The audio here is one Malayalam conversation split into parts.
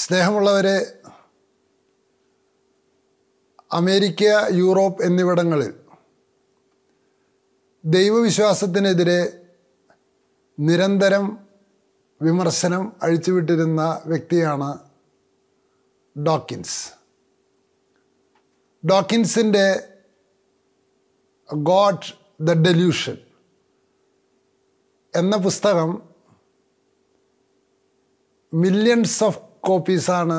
സ്നേഹമുള്ളവരെ അമേരിക്ക യൂറോപ്പ് എന്നിവിടങ്ങളിൽ ദൈവവിശ്വാസത്തിനെതിരെ നിരന്തരം വിമർശനം അഴിച്ചുവിട്ടിരുന്ന വ്യക്തിയാണ് ഡോക്കിൻസ് ഡോക്കിൻസിൻ്റെ ഗോഡ് ദ ഡെല്യൂഷൻ എന്ന പുസ്തകം മില്യൺസ് ഓഫ് കോപ്പീസാണ്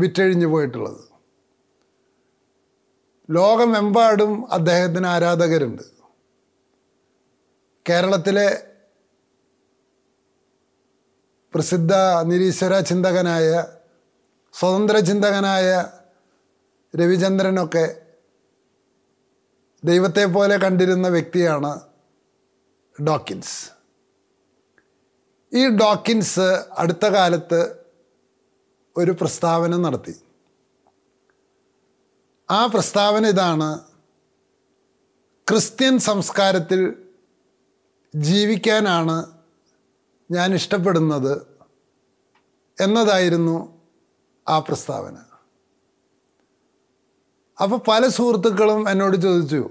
വിറ്റഴിഞ്ഞു പോയിട്ടുള്ളത് ലോകമെമ്പാടും അദ്ദേഹത്തിന് ആരാധകരുണ്ട് കേരളത്തിലെ പ്രസിദ്ധ നിരീശ്വര ചിന്തകനായ സ്വതന്ത്ര ചിന്തകനായ രവിചന്ദ്രനൊക്കെ ദൈവത്തെ പോലെ കണ്ടിരുന്ന വ്യക്തിയാണ് ഡോക്കിൻസ് ഈ ഡോക്കിൻസ് അടുത്ത കാലത്ത് ഒരു പ്രസ്താവന നടത്തി ആ പ്രസ്താവന ഇതാണ് ക്രിസ്ത്യൻ സംസ്കാരത്തിൽ ജീവിക്കാനാണ് ഞാൻ ഇഷ്ടപ്പെടുന്നത് എന്നതായിരുന്നു ആ പ്രസ്താവന അപ്പോൾ പല സുഹൃത്തുക്കളും എന്നോട് ചോദിച്ചു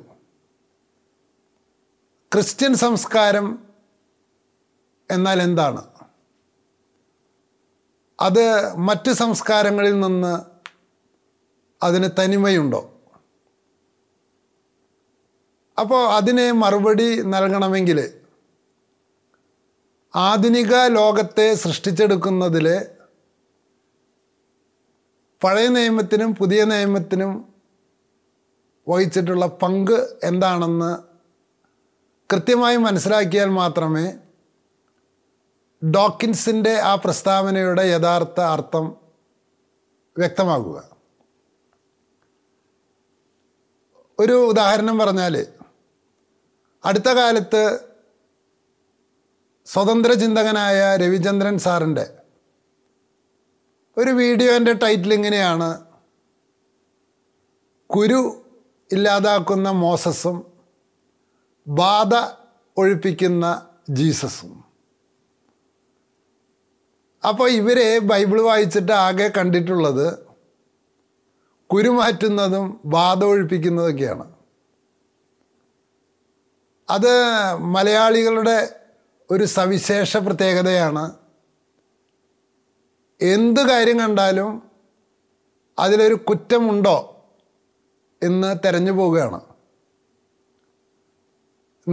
ക്രിസ്ത്യൻ സംസ്കാരം എന്നാൽ എന്താണ് അത് മറ്റ് സംസ്കാരങ്ങളിൽ നിന്ന് അതിന് തനിമയുണ്ടോ അപ്പോൾ അതിന് മറുപടി നൽകണമെങ്കിൽ ആധുനിക ലോകത്തെ സൃഷ്ടിച്ചെടുക്കുന്നതിൽ പഴയ നിയമത്തിനും പുതിയ നിയമത്തിനും വഹിച്ചിട്ടുള്ള പങ്ക് എന്താണെന്ന് കൃത്യമായി മനസ്സിലാക്കിയാൽ മാത്രമേ ഡോക്കിൻസിൻ്റെ ആ പ്രസ്താവനയുടെ യഥാർത്ഥ അർത്ഥം വ്യക്തമാകുക ഒരു ഉദാഹരണം പറഞ്ഞാൽ അടുത്ത കാലത്ത് സ്വതന്ത്ര ചിന്തകനായ രവിചന്ദ്രൻ സാറിൻ്റെ ഒരു വീഡിയോൻ്റെ ടൈറ്റിൽ ഇങ്ങനെയാണ് കുരു ഇല്ലാതാക്കുന്ന മോസസും ബാധ ഒഴിപ്പിക്കുന്ന ജീസസും അപ്പോൾ ഇവരെ ബൈബിൾ വായിച്ചിട്ട് ആകെ കണ്ടിട്ടുള്ളത് കുരുമാറ്റുന്നതും ബാധ ഒഴിപ്പിക്കുന്നതൊക്കെയാണ് അത് മലയാളികളുടെ ഒരു സവിശേഷ പ്രത്യേകതയാണ് എന്ത് കാര്യം കണ്ടാലും അതിലൊരു കുറ്റമുണ്ടോ എന്ന് തിരഞ്ഞു പോവുകയാണ്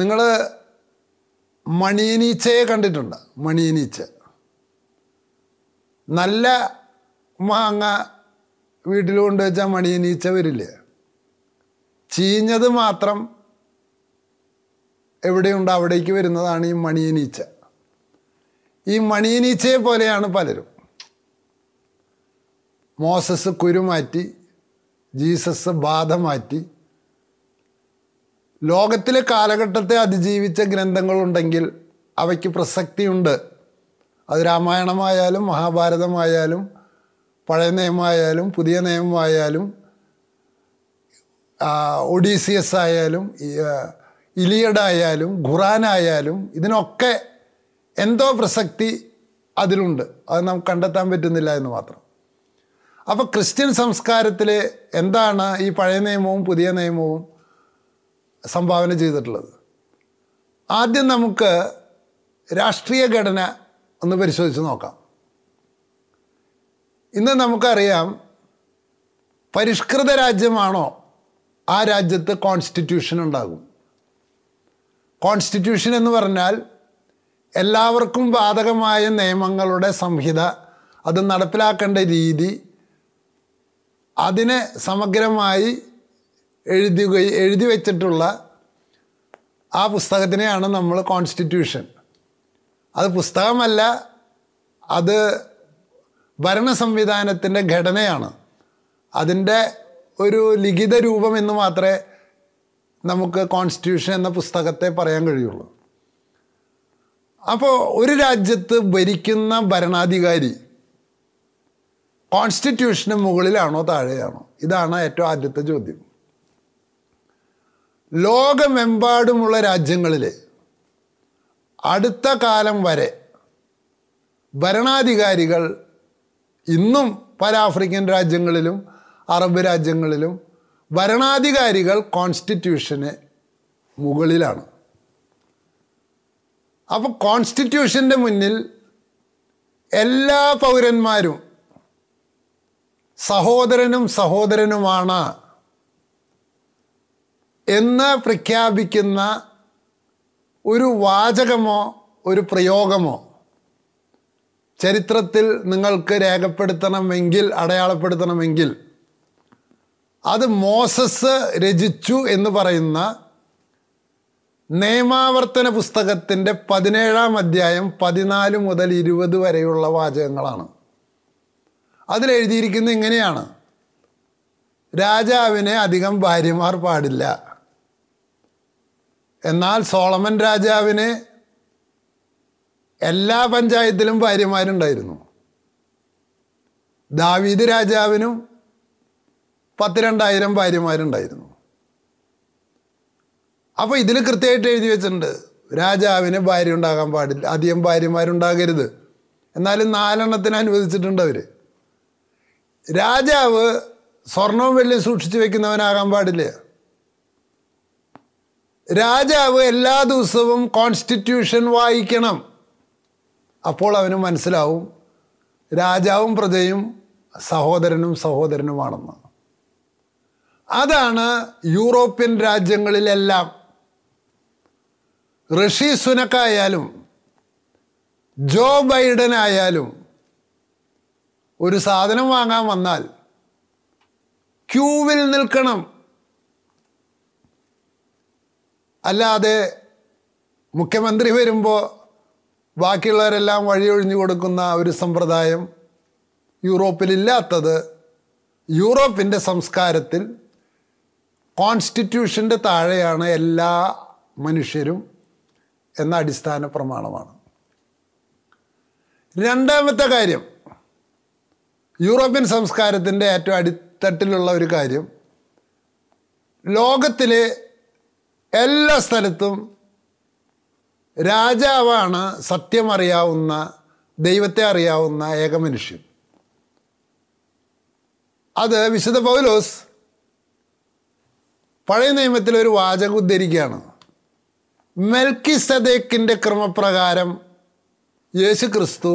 നിങ്ങൾ മണിയനീച്ചയെ കണ്ടിട്ടുണ്ട് മണിയനീച്ച നല്ല മാങ്ങ വീട്ടിൽ കൊണ്ടുവച്ചാൽ മണിയനീച്ച വരില്ല ചീഞ്ഞത് മാത്രം എവിടെയുണ്ട് അവിടേക്ക് വരുന്നതാണ് ഈ മണിയനീച്ച ഈ മണിയനീച്ചയെ പോലെയാണ് പലരും മോസസ് കുരുമാറ്റി ജീസസ് ബാധ മാറ്റി ലോകത്തിലെ കാലഘട്ടത്തെ അതിജീവിച്ച ഗ്രന്ഥങ്ങളുണ്ടെങ്കിൽ അവയ്ക്ക് പ്രസക്തിയുണ്ട് അത് രാമായണമായാലും മഹാഭാരതമായാലും പഴയ നിയമമായാലും പുതിയ നിയമമായാലും ഒഡീസിയസ് ആയാലും ഇലിയഡായാലും ഖുറാനായാലും ഇതിനൊക്കെ എന്തോ പ്രസക്തി അതിലുണ്ട് അത് നമുക്ക് കണ്ടെത്താൻ പറ്റുന്നില്ല എന്ന് മാത്രം അപ്പോൾ ക്രിസ്ത്യൻ സംസ്കാരത്തിൽ എന്താണ് ഈ പഴയ നിയമവും പുതിയ നിയമവും സംഭാവന ചെയ്തിട്ടുള്ളത് ആദ്യം നമുക്ക് രാഷ്ട്രീയ ഘടന ഒന്ന് പരിശോധിച്ച് നോക്കാം ഇന്ന് നമുക്കറിയാം പരിഷ്കൃത രാജ്യമാണോ ആ രാജ്യത്ത് കോൺസ്റ്റിറ്റ്യൂഷൻ ഉണ്ടാകും കോൺസ്റ്റിറ്റ്യൂഷൻ എന്ന് പറഞ്ഞാൽ എല്ലാവർക്കും ബാധകമായ നിയമങ്ങളുടെ സംഹിത അത് നടപ്പിലാക്കേണ്ട രീതി അതിനെ സമഗ്രമായി എഴുതുക എഴുതി വച്ചിട്ടുള്ള ആ പുസ്തകത്തിനെയാണ് നമ്മൾ കോൺസ്റ്റിറ്റ്യൂഷൻ അത് പുസ്തകമല്ല അത് ഭരണ സംവിധാനത്തിൻ്റെ ഘടനയാണ് അതിൻ്റെ ഒരു ലിഖിത രൂപം എന്ന് മാത്രമേ നമുക്ക് കോൺസ്റ്റിറ്റ്യൂഷൻ എന്ന പുസ്തകത്തെ പറയാൻ കഴിയുള്ളൂ അപ്പോൾ ഒരു രാജ്യത്ത് ഭരിക്കുന്ന ഭരണാധികാരി കോൺസ്റ്റിറ്റ്യൂഷന് മുകളിലാണോ താഴെയാണോ ഇതാണ് ഏറ്റവും ആദ്യത്തെ ചോദ്യം ലോകമെമ്പാടുമുള്ള രാജ്യങ്ങളിൽ അടുത്ത കാലം വരെ ഭരണാധികാരികൾ ഇന്നും ആഫ്രിക്കൻ രാജ്യങ്ങളിലും അറബ് രാജ്യങ്ങളിലും ഭരണാധികാരികൾ കോൺസ്റ്റിറ്റ്യൂഷന് മുകളിലാണ് അപ്പോൾ കോൺസ്റ്റിറ്റ്യൂഷൻ്റെ മുന്നിൽ എല്ലാ പൗരന്മാരും സഹോദരനും സഹോദരനുമാണ് എന്ന് പ്രഖ്യാപിക്കുന്ന ഒരു വാചകമോ ഒരു പ്രയോഗമോ ചരിത്രത്തിൽ നിങ്ങൾക്ക് രേഖപ്പെടുത്തണമെങ്കിൽ അടയാളപ്പെടുത്തണമെങ്കിൽ അത് മോസസ് രചിച്ചു എന്ന് പറയുന്ന നിയമാവർത്തന പുസ്തകത്തിൻ്റെ പതിനേഴാം അധ്യായം പതിനാല് മുതൽ ഇരുപത് വരെയുള്ള വാചകങ്ങളാണ് അതിലെഴുതിയിരിക്കുന്നത് ഇങ്ങനെയാണ് രാജാവിനെ അധികം ഭാര്യമാർ പാടില്ല എന്നാൽ സോളമൻ രാജാവിന് എല്ലാ പഞ്ചായത്തിലും ഭാര്യമാരുണ്ടായിരുന്നു ദാവീദ് രാജാവിനും പത്തിരണ്ടായിരം ഭാര്യമാരുണ്ടായിരുന്നു അപ്പോൾ ഇതിൽ കൃത്യമായിട്ട് എഴുതി വെച്ചിട്ടുണ്ട് രാജാവിന് ഭാര്യ ഉണ്ടാകാൻ പാടില്ല അധികം ഭാര്യമാരുണ്ടാകരുത് എന്നാലും നാലെണ്ണത്തിന് അനുവദിച്ചിട്ടുണ്ട് അവർ രാജാവ് സ്വർണവും വെള്ളിയും സൂക്ഷിച്ചു വെക്കുന്നവനാകാൻ പാടില്ല രാജാവ് എല്ലാ ദിവസവും കോൺസ്റ്റിറ്റ്യൂഷൻ വായിക്കണം അപ്പോൾ അവന് മനസ്സിലാവും രാജാവും പ്രജയും സഹോദരനും സഹോദരനുമാണെന്ന് അതാണ് യൂറോപ്യൻ രാജ്യങ്ങളിലെല്ലാം ഋഷി സുനക്കായാലും ജോ ബൈഡൻ ആയാലും ഒരു സാധനം വാങ്ങാൻ വന്നാൽ ക്യൂവിൽ നിൽക്കണം അല്ലാതെ മുഖ്യമന്ത്രി വരുമ്പോൾ ബാക്കിയുള്ളവരെല്ലാം വഴിയൊഴിഞ്ഞു കൊടുക്കുന്ന ഒരു സമ്പ്രദായം യൂറോപ്പിലില്ലാത്തത് യൂറോപ്പിൻ്റെ സംസ്കാരത്തിൽ കോൺസ്റ്റിറ്റ്യൂഷൻ്റെ താഴെയാണ് എല്ലാ മനുഷ്യരും എന്ന അടിസ്ഥാന പ്രമാണമാണ് രണ്ടാമത്തെ കാര്യം യൂറോപ്യൻ സംസ്കാരത്തിൻ്റെ ഏറ്റവും അടിത്തട്ടിലുള്ള ഒരു കാര്യം ലോകത്തിലെ എല്ലാ സ്ഥലത്തും രാജാവാണ് സത്യം അറിയാവുന്ന ദൈവത്തെ അറിയാവുന്ന ഏക മനുഷ്യൻ അത് വിശുദ്ധ പൗലോസ് പഴയ നിയമത്തിൽ ഒരു വാചകം ഉദ്ധരിക്കുകയാണ് മെൽക്കി സദേക്കിൻ്റെ ക്രമപ്രകാരം യേശു ക്രിസ്തു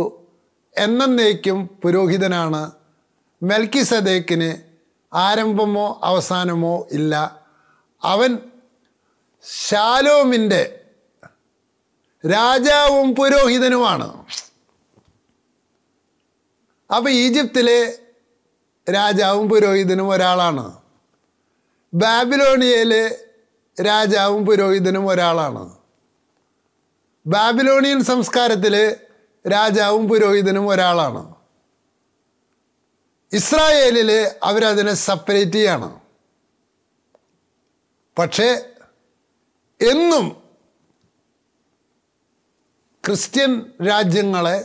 എന്നേക്കും പുരോഹിതനാണ് മെൽക്കി സദേക്കിന് ആരംഭമോ അവസാനമോ ഇല്ല അവൻ ശാലോമിൻ്റെ രാജാവും പുരോഹിതനുമാണ് അപ്പോൾ ഈജിപ്തിലെ രാജാവും പുരോഹിതനും ഒരാളാണ് ബാബിലോണിയയിലെ രാജാവും പുരോഹിതനും ഒരാളാണ് ബാബിലോണിയൻ സംസ്കാരത്തിൽ രാജാവും പുരോഹിതനും ഒരാളാണ് ഇസ്രായേലിൽ അവരതിനെ സെപ്പറേറ്റ് ചെയ്യാണ് പക്ഷേ എന്നും ക്രിസ്ത്യൻ രാജ്യങ്ങളെ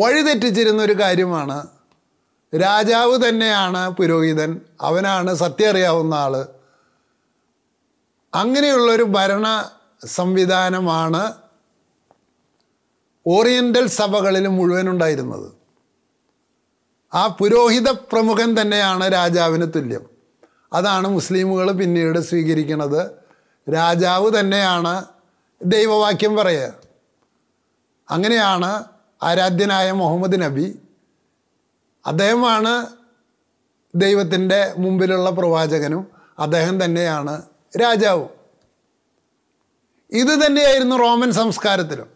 വഴിതെറ്റിച്ചിരുന്ന ഒരു കാര്യമാണ് രാജാവ് തന്നെയാണ് പുരോഹിതൻ അവനാണ് സത്യം അറിയാവുന്ന ആൾ അങ്ങനെയുള്ളൊരു ഭരണ സംവിധാനമാണ് ഓറിയൻ്റൽ സഭകളിൽ മുഴുവൻ ഉണ്ടായിരുന്നത് ആ പുരോഹിത പ്രമുഖൻ തന്നെയാണ് രാജാവിന് തുല്യം അതാണ് മുസ്ലിമുകൾ പിന്നീട് സ്വീകരിക്കുന്നത് രാജാവ് തന്നെയാണ് ദൈവവാക്യം പറയുക അങ്ങനെയാണ് ആരാധ്യനായ മുഹമ്മദ് നബി അദ്ദേഹമാണ് ദൈവത്തിൻ്റെ മുമ്പിലുള്ള പ്രവാചകനും അദ്ദേഹം തന്നെയാണ് രാജാവും ഇത് തന്നെയായിരുന്നു റോമൻ സംസ്കാരത്തിലും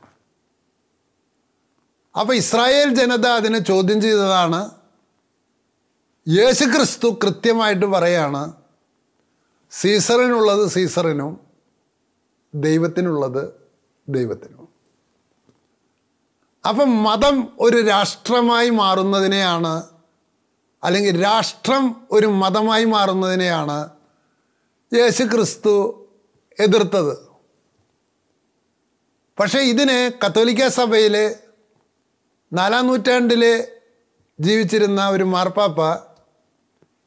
അപ്പോൾ ഇസ്രായേൽ ജനത അതിനെ ചോദ്യം ചെയ്തതാണ് യേശുക്രിസ്തു കൃത്യമായിട്ട് പറയുകയാണ് സീസറിനുള്ളത് സീസറിനും ദൈവത്തിനുള്ളത് ദൈവത്തിനും അപ്പം മതം ഒരു രാഷ്ട്രമായി മാറുന്നതിനെയാണ് അല്ലെങ്കിൽ രാഷ്ട്രം ഒരു മതമായി മാറുന്നതിനെയാണ് യേശു ക്രിസ്തു എതിർത്തത് പക്ഷേ ഇതിനെ കത്തോലിക്ക സഭയിൽ നാലാം നൂറ്റാണ്ടിൽ ജീവിച്ചിരുന്ന ഒരു മാർപ്പാപ്പ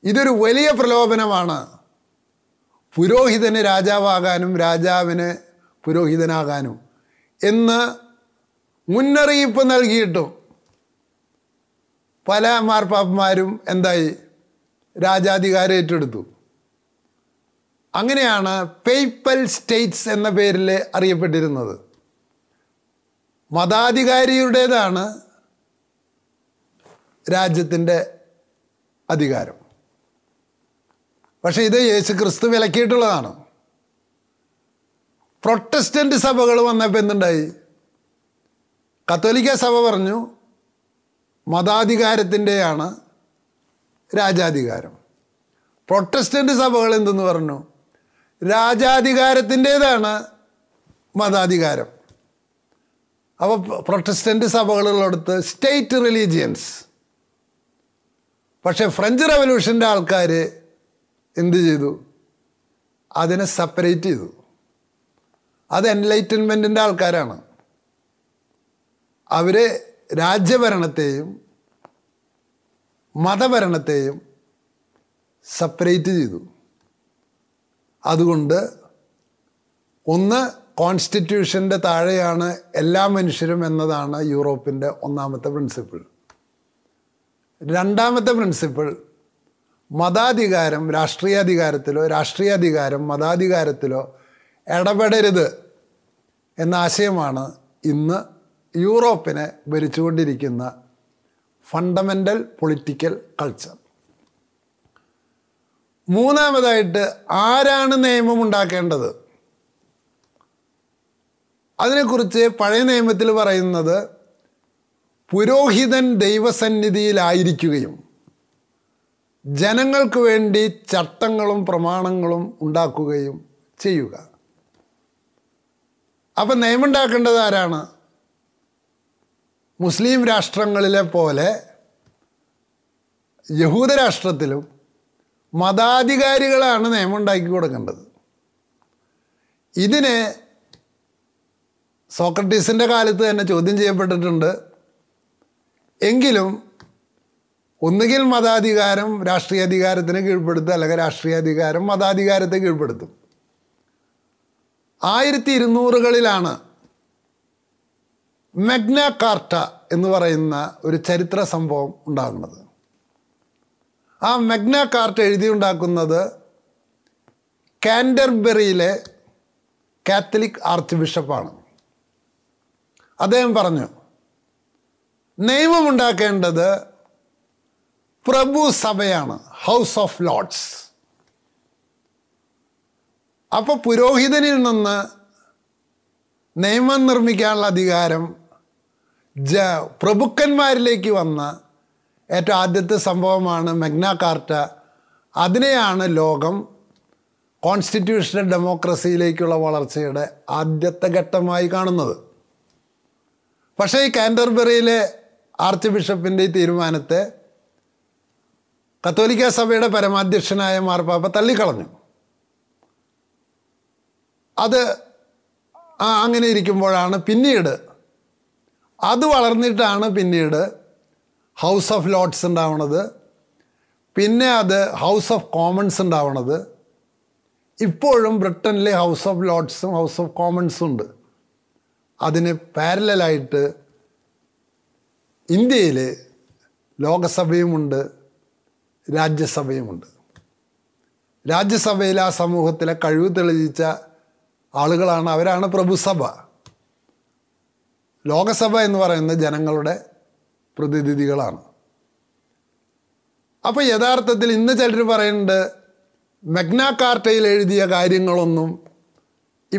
ഇതൊരു വലിയ പ്രലോഭനമാണ് പുരോഹിതന് രാജാവാകാനും രാജാവിന് പുരോഹിതനാകാനും എന്ന് മുന്നറിയിപ്പ് നൽകിയിട്ടും പല മാർപ്പാപ്പന്മാരും എന്തായി രാജാധികാരം ഏറ്റെടുത്തു അങ്ങനെയാണ് പേപ്പൽ സ്റ്റേറ്റ്സ് എന്ന പേരിൽ അറിയപ്പെട്ടിരുന്നത് മതാധികാരിയുടേതാണ് രാജ്യത്തിൻ്റെ അധികാരം പക്ഷേ ഇത് യേശു ക്രിസ്തു വിലക്കിയിട്ടുള്ളതാണ് പ്രൊട്ടസ്റ്റൻ്റ് സഭകൾ വന്നപ്പോൾ എന്തുണ്ടായി കത്തോലിക്ക സഭ പറഞ്ഞു മതാധികാരത്തിൻ്റെയാണ് രാജാധികാരം പ്രൊട്ടസ്റ്റൻ്റ് സഭകൾ എന്തെന്ന് പറഞ്ഞു രാജാധികാരത്തിൻ്റേതാണ് മതാധികാരം അപ്പോൾ പ്രൊട്ടസ്റ്റൻ്റ് സഭകളുള്ളടുത്ത് സ്റ്റേറ്റ് റിലീജിയൻസ് പക്ഷേ ഫ്രഞ്ച് റവല്യൂഷൻ്റെ ആൾക്കാർ എന്തു ചെയ്തു അതിനെ സെപ്പറേറ്റ് ചെയ്തു അത് എൻലൈറ്റൻമെൻറ്റിൻ്റെ ആൾക്കാരാണ് അവർ രാജ്യഭരണത്തെയും മതഭരണത്തെയും സെപ്പറേറ്റ് ചെയ്തു അതുകൊണ്ട് ഒന്ന് കോൺസ്റ്റിറ്റ്യൂഷൻ്റെ താഴെയാണ് എല്ലാ മനുഷ്യരും എന്നതാണ് യൂറോപ്പിൻ്റെ ഒന്നാമത്തെ പ്രിൻസിപ്പിൾ രണ്ടാമത്തെ പ്രിൻസിപ്പിൾ മതാധികാരം രാഷ്ട്രീയാധികാരത്തിലോ രാഷ്ട്രീയാധികാരം മതാധികാരത്തിലോ ഇടപെടരുത് എന്ന ആശയമാണ് ഇന്ന് യൂറോപ്പിനെ ഭരിച്ചുകൊണ്ടിരിക്കുന്ന ഫണ്ടമെൻ്റൽ പൊളിറ്റിക്കൽ കൾച്ചർ മൂന്നാമതായിട്ട് ആരാണ് നിയമം ഉണ്ടാക്കേണ്ടത് അതിനെക്കുറിച്ച് പഴയ നിയമത്തിൽ പറയുന്നത് പുരോഹിതൻ ദൈവസന്നിധിയിലായിരിക്കുകയും ജനങ്ങൾക്ക് വേണ്ടി ചട്ടങ്ങളും പ്രമാണങ്ങളും ഉണ്ടാക്കുകയും ചെയ്യുക അപ്പം നിയമുണ്ടാക്കേണ്ടത് ആരാണ് മുസ്ലിം രാഷ്ട്രങ്ങളിലെ പോലെ യഹൂദ രാഷ്ട്രത്തിലും മതാധികാരികളാണ് നിയമം ഉണ്ടാക്കി കൊടുക്കേണ്ടത് ഇതിന് സോക്രട്ടീസിൻ്റെ കാലത്ത് തന്നെ ചോദ്യം ചെയ്യപ്പെട്ടിട്ടുണ്ട് എങ്കിലും ഒന്നുകിൽ മതാധികാരം രാഷ്ട്രീയാധികാരത്തിന് കീഴ്പ്പെടുത്തും അല്ലെങ്കിൽ രാഷ്ട്രീയാധികാരം മതാധികാരത്തെ കീഴ്പ്പെടുത്തും ആയിരത്തി ഇരുന്നൂറുകളിലാണ് മെഗ്ന കാർട്ട എന്ന് പറയുന്ന ഒരു ചരിത്ര സംഭവം ഉണ്ടാകുന്നത് ആ മെഗ്ന കാർട്ട എഴുതിയുണ്ടാക്കുന്നത് കാൻഡർബെറിയിലെ കാത്തലിക് ആർച്ച് ബിഷപ്പാണ് അദ്ദേഹം പറഞ്ഞു നിയമമുണ്ടാക്കേണ്ടത് പ്രഭു സഭയാണ് ഹൗസ് ഓഫ് ലോഡ്സ് അപ്പോൾ പുരോഹിതനിൽ നിന്ന് നിയമം നിർമ്മിക്കാനുള്ള അധികാരം ജ പ്രഭുക്കന്മാരിലേക്ക് വന്ന ഏറ്റവും ആദ്യത്തെ സംഭവമാണ് മെഗ്ന കാർട്ട അതിനെയാണ് ലോകം കോൺസ്റ്റിറ്റ്യൂഷണൽ ഡെമോക്രസിയിലേക്കുള്ള വളർച്ചയുടെ ആദ്യത്തെ ഘട്ടമായി കാണുന്നത് പക്ഷേ ഈ കാൻഡർബറിയിലെ ആർച്ച് ബിഷപ്പിൻ്റെ ഈ തീരുമാനത്തെ കത്തോലിക്ക സഭയുടെ പരമാധ്യക്ഷനായ മാർപ്പാപ്പ തള്ളിക്കളഞ്ഞു അത് അങ്ങനെ ഇരിക്കുമ്പോഴാണ് പിന്നീട് അത് വളർന്നിട്ടാണ് പിന്നീട് ഹൗസ് ഓഫ് ലോഡ്സ് ഉണ്ടാവണത് പിന്നെ അത് ഹൗസ് ഓഫ് കോമൺസ് ഉണ്ടാവണത് ഇപ്പോഴും ബ്രിട്ടനിലെ ഹൗസ് ഓഫ് ലോഡ്സും ഹൗസ് ഓഫ് കോമൺസും ഉണ്ട് അതിന് പാരലായിട്ട് ഇന്ത്യയിൽ ലോകസഭയുമുണ്ട് രാജ്യസഭയുമുണ്ട് രാജ്യസഭയിൽ ആ സമൂഹത്തിലെ കഴിവ് തെളിയിച്ച ആളുകളാണ് അവരാണ് പ്രഭുസഭ ലോകസഭ എന്ന് പറയുന്ന ജനങ്ങളുടെ പ്രതിനിധികളാണ് അപ്പോൾ യഥാർത്ഥത്തിൽ ഇന്ന് ചിലർ പറയുന്നുണ്ട് മഗ്നാകാർട്ടയിൽ എഴുതിയ കാര്യങ്ങളൊന്നും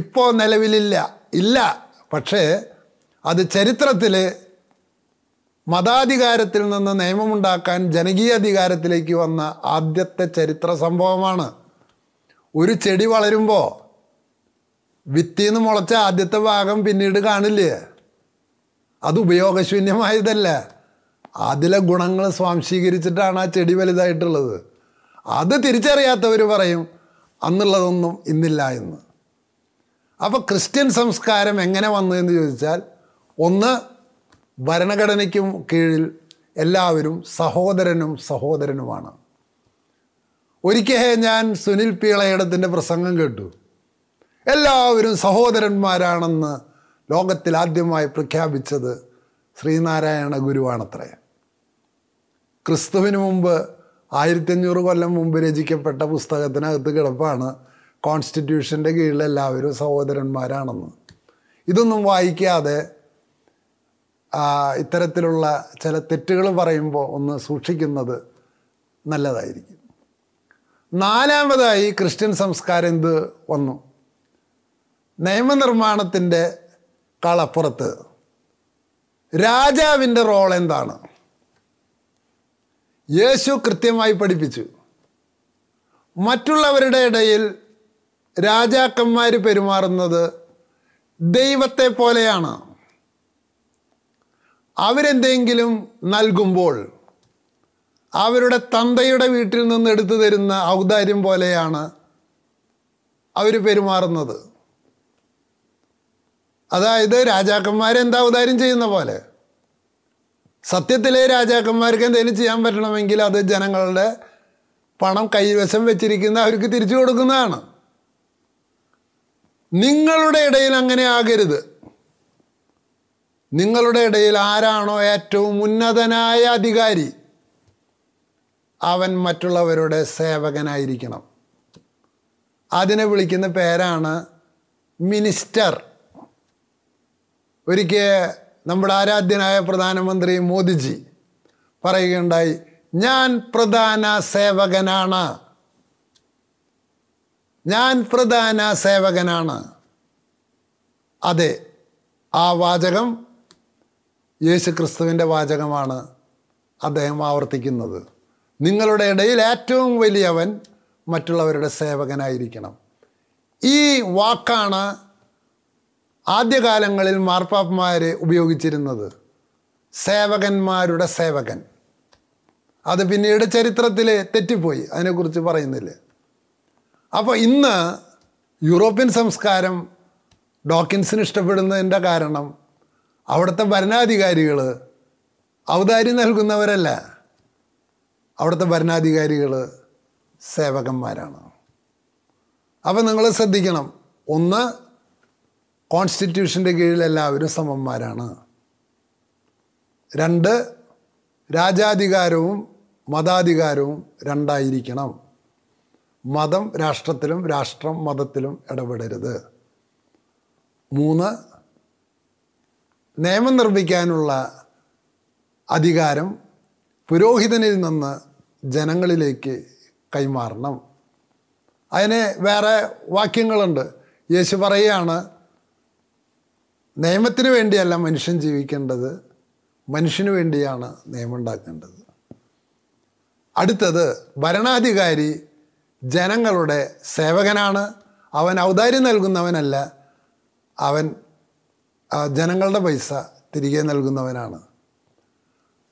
ഇപ്പോൾ നിലവിലില്ല ഇല്ല പക്ഷേ അത് ചരിത്രത്തിൽ മതാധികാരത്തിൽ നിന്ന് നിയമമുണ്ടാക്കാൻ ജനകീയ അധികാരത്തിലേക്ക് വന്ന ആദ്യത്തെ ചരിത്ര സംഭവമാണ് ഒരു ചെടി വളരുമ്പോൾ നിന്ന് മുളച്ച ആദ്യത്തെ ഭാഗം പിന്നീട് കാണില്ലേ അത് ഉപയോഗശൂന്യമായതല്ല അതിലെ ഗുണങ്ങൾ സ്വാംശീകരിച്ചിട്ടാണ് ആ ചെടി വലുതായിട്ടുള്ളത് അത് തിരിച്ചറിയാത്തവർ പറയും അന്നുള്ളതൊന്നും ഇന്നില്ല എന്ന് അപ്പോൾ ക്രിസ്ത്യൻ സംസ്കാരം എങ്ങനെ വന്നു എന്ന് ചോദിച്ചാൽ ഒന്ന് ഭരണഘടനയ്ക്കും കീഴിൽ എല്ലാവരും സഹോദരനും സഹോദരനുമാണ് ഒരിക്കലേ ഞാൻ സുനിൽ പീളയിടത്തിൻ്റെ പ്രസംഗം കേട്ടു എല്ലാവരും സഹോദരന്മാരാണെന്ന് ലോകത്തിൽ ആദ്യമായി പ്രഖ്യാപിച്ചത് ശ്രീനാരായണ ഗുരുവാണത്രേ ക്രിസ്തുവിന് മുമ്പ് അഞ്ഞൂറ് കൊല്ലം മുമ്പ് രചിക്കപ്പെട്ട പുസ്തകത്തിനകത്ത് കിടപ്പാണ് കോൺസ്റ്റിറ്റ്യൂഷൻ്റെ കീഴിൽ എല്ലാവരും സഹോദരന്മാരാണെന്ന് ഇതൊന്നും വായിക്കാതെ ഇത്തരത്തിലുള്ള ചില തെറ്റുകൾ പറയുമ്പോൾ ഒന്ന് സൂക്ഷിക്കുന്നത് നല്ലതായിരിക്കും നാലാമതായി ക്രിസ്ത്യൻ സംസ്കാരം എന്ത് വന്നു നിയമനിർമ്മാണത്തിൻ്റെ കളപ്പുറത്ത് രാജാവിൻ്റെ റോൾ എന്താണ് യേശു കൃത്യമായി പഠിപ്പിച്ചു മറ്റുള്ളവരുടെ ഇടയിൽ രാജാക്കന്മാർ പെരുമാറുന്നത് ദൈവത്തെ പോലെയാണ് അവരെന്തെങ്കിലും നൽകുമ്പോൾ അവരുടെ തന്തയുടെ വീട്ടിൽ നിന്ന് എടുത്തു തരുന്ന ഔദാര്യം പോലെയാണ് അവർ പെരുമാറുന്നത് അതായത് രാജാക്കന്മാരെന്താ ഔദാര്യം ചെയ്യുന്ന പോലെ സത്യത്തിലെ രാജാക്കന്മാർക്ക് എന്തെങ്കിലും ചെയ്യാൻ പറ്റണമെങ്കിൽ അത് ജനങ്ങളുടെ പണം കൈവശം വെച്ചിരിക്കുന്ന അവർക്ക് തിരിച്ചു കൊടുക്കുന്നതാണ് നിങ്ങളുടെ ഇടയിൽ അങ്ങനെ ആകരുത് നിങ്ങളുടെ ഇടയിൽ ആരാണോ ഏറ്റവും ഉന്നതനായ അധികാരി അവൻ മറ്റുള്ളവരുടെ സേവകനായിരിക്കണം അതിനെ വിളിക്കുന്ന പേരാണ് മിനിസ്റ്റർ ഒരിക്കൽ നമ്മുടെ ആരാധ്യനായ പ്രധാനമന്ത്രി മോദിജി പറയുകയുണ്ടായി ഞാൻ പ്രധാന സേവകനാണ് ഞാൻ പ്രധാന സേവകനാണ് അതെ ആ വാചകം യേശു ക്രിസ്തുവിൻ്റെ വാചകമാണ് അദ്ദേഹം ആവർത്തിക്കുന്നത് നിങ്ങളുടെ ഇടയിൽ ഏറ്റവും വലിയവൻ മറ്റുള്ളവരുടെ സേവകനായിരിക്കണം ഈ വാക്കാണ് ആദ്യകാലങ്ങളിൽ മാർപ്പാപ്പമാർ ഉപയോഗിച്ചിരുന്നത് സേവകന്മാരുടെ സേവകൻ അത് പിന്നീട് ചരിത്രത്തിൽ തെറ്റിപ്പോയി അതിനെക്കുറിച്ച് പറയുന്നില്ല അപ്പോൾ ഇന്ന് യൂറോപ്യൻ സംസ്കാരം ഡോക്കിൻസിന് ഇഷ്ടപ്പെടുന്നതിൻ്റെ കാരണം അവിടുത്തെ ഭരണാധികാരികൾ അവതാരി നൽകുന്നവരല്ല അവിടുത്തെ ഭരണാധികാരികൾ സേവകന്മാരാണ് അപ്പം നിങ്ങൾ ശ്രദ്ധിക്കണം ഒന്ന് കോൺസ്റ്റിറ്റ്യൂഷൻ്റെ കീഴിൽ എല്ലാവരും സമന്മാരാണ് രണ്ട് രാജാധികാരവും മതാധികാരവും രണ്ടായിരിക്കണം മതം രാഷ്ട്രത്തിലും രാഷ്ട്രം മതത്തിലും ഇടപെടരുത് മൂന്ന് നിയമം നിർമ്മിക്കാനുള്ള അധികാരം പുരോഹിതനിൽ നിന്ന് ജനങ്ങളിലേക്ക് കൈമാറണം അതിന് വേറെ വാക്യങ്ങളുണ്ട് യേശു പറയുകയാണ് നിയമത്തിന് വേണ്ടിയല്ല മനുഷ്യൻ ജീവിക്കേണ്ടത് മനുഷ്യന് വേണ്ടിയാണ് ഉണ്ടാക്കേണ്ടത് അടുത്തത് ഭരണാധികാരി ജനങ്ങളുടെ സേവകനാണ് അവൻ ഔദാര്യം നൽകുന്നവനല്ല അവൻ ജനങ്ങളുടെ പൈസ തിരികെ നൽകുന്നവനാണ്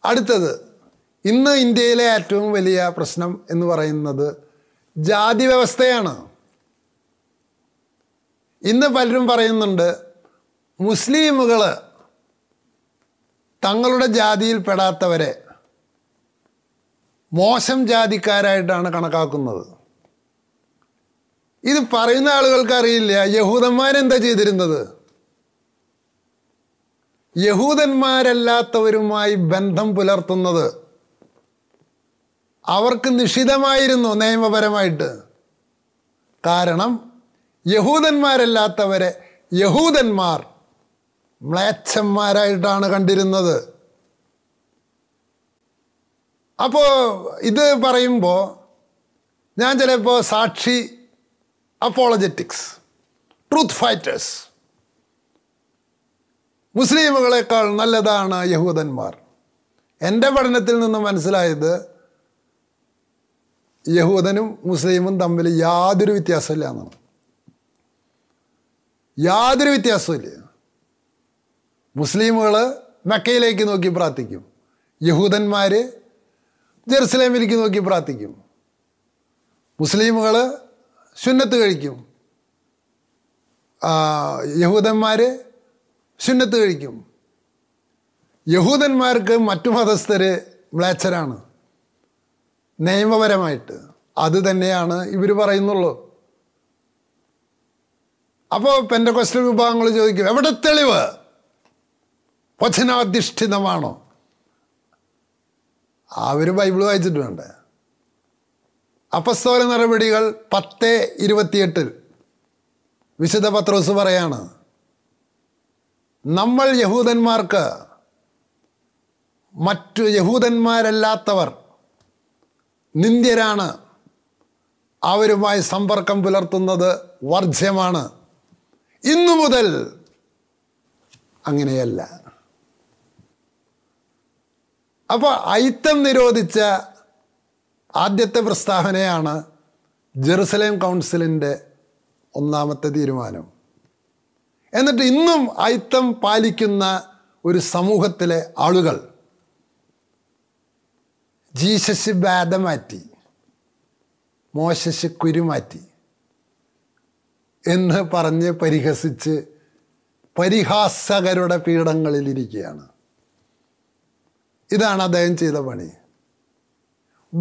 അടുത്തത് ഇന്ന് ഇന്ത്യയിലെ ഏറ്റവും വലിയ പ്രശ്നം എന്ന് പറയുന്നത് ജാതി വ്യവസ്ഥയാണ് ഇന്ന് പലരും പറയുന്നുണ്ട് മുസ്ലിമുകൾ തങ്ങളുടെ ജാതിയിൽ പെടാത്തവരെ മോശം ജാതിക്കാരായിട്ടാണ് കണക്കാക്കുന്നത് ഇത് പറയുന്ന ആളുകൾക്കറിയില്ല യഹൂദന്മാരെന്താ ചെയ്തിരുന്നത് യഹൂദന്മാരല്ലാത്തവരുമായി ബന്ധം പുലർത്തുന്നത് അവർക്ക് നിഷിതമായിരുന്നു നിയമപരമായിട്ട് കാരണം യഹൂദന്മാരല്ലാത്തവരെ യഹൂദന്മാർ മ്ലേച്ഛന്മാരായിട്ടാണ് കണ്ടിരുന്നത് അപ്പോൾ ഇത് പറയുമ്പോൾ ഞാൻ ചിലപ്പോൾ സാക്ഷി അപ്പോളജറ്റിക്സ് ട്രൂത്ത് ഫൈറ്റേഴ്സ് മുസ്ലിമുകളെക്കാൾ നല്ലതാണ് യഹൂദന്മാർ എൻ്റെ പഠനത്തിൽ നിന്ന് മനസ്സിലായത് യഹൂദനും മുസ്ലിമും തമ്മിൽ യാതൊരു വ്യത്യാസമില്ല എന്നാണ് യാതൊരു വ്യത്യാസമില്ല മുസ്ലിമുകൾ മെക്കയിലേക്ക് നോക്കി പ്രാർത്ഥിക്കും യഹൂദന്മാർ ജെറുസലേമിലേക്ക് നോക്കി പ്രാർത്ഥിക്കും മുസ്ലിമുകൾ സുന്നത്ത് കഴിക്കും യഹൂദന്മാർ സുന്നത്ത് കഴിക്കും യഹൂദന്മാർക്ക് മറ്റു മതസ്ഥര് മ്ലാച്ചരാണ് നിയമപരമായിട്ട് അത് തന്നെയാണ് ഇവർ പറയുന്നുള്ളൂ അപ്പോൾ ക്വസ്റ്റ്യൻ വിഭാഗങ്ങൾ ചോദിക്കും എവിടെ തെളിവ് വചനാധിഷ്ഠിതമാണോ അവർ ബൈബിൾ വായിച്ചിട്ട് വേണ്ടേ അപസ്തോല നടപടികൾ പത്ത് ഇരുപത്തിയെട്ടിൽ വിശുദ്ധ പത്രോസ് പറയാണ് നമ്മൾ യഹൂദന്മാർക്ക് മറ്റു യഹൂദന്മാരല്ലാത്തവർ നിന്ദ്യരാണ് അവരുമായി സമ്പർക്കം പുലർത്തുന്നത് വർജ്യമാണ് ഇന്നു മുതൽ അങ്ങനെയല്ല അപ്പോൾ ഐത്തം നിരോധിച്ച ആദ്യത്തെ പ്രസ്താവനയാണ് ജെറുസലേം കൗൺസിലിൻ്റെ ഒന്നാമത്തെ തീരുമാനം എന്നിട്ട് ഇന്നും അയിത്തം പാലിക്കുന്ന ഒരു സമൂഹത്തിലെ ആളുകൾ ജീശസ് ബാധ മാറ്റി മോശശ് കുരുമാറ്റി എന്ന് പറഞ്ഞ് പരിഹസിച്ച് പരിഹാസകരുടെ പീഠങ്ങളിലിരിക്കുകയാണ് ഇതാണ് അദ്ദേഹം ചെയ്ത പണി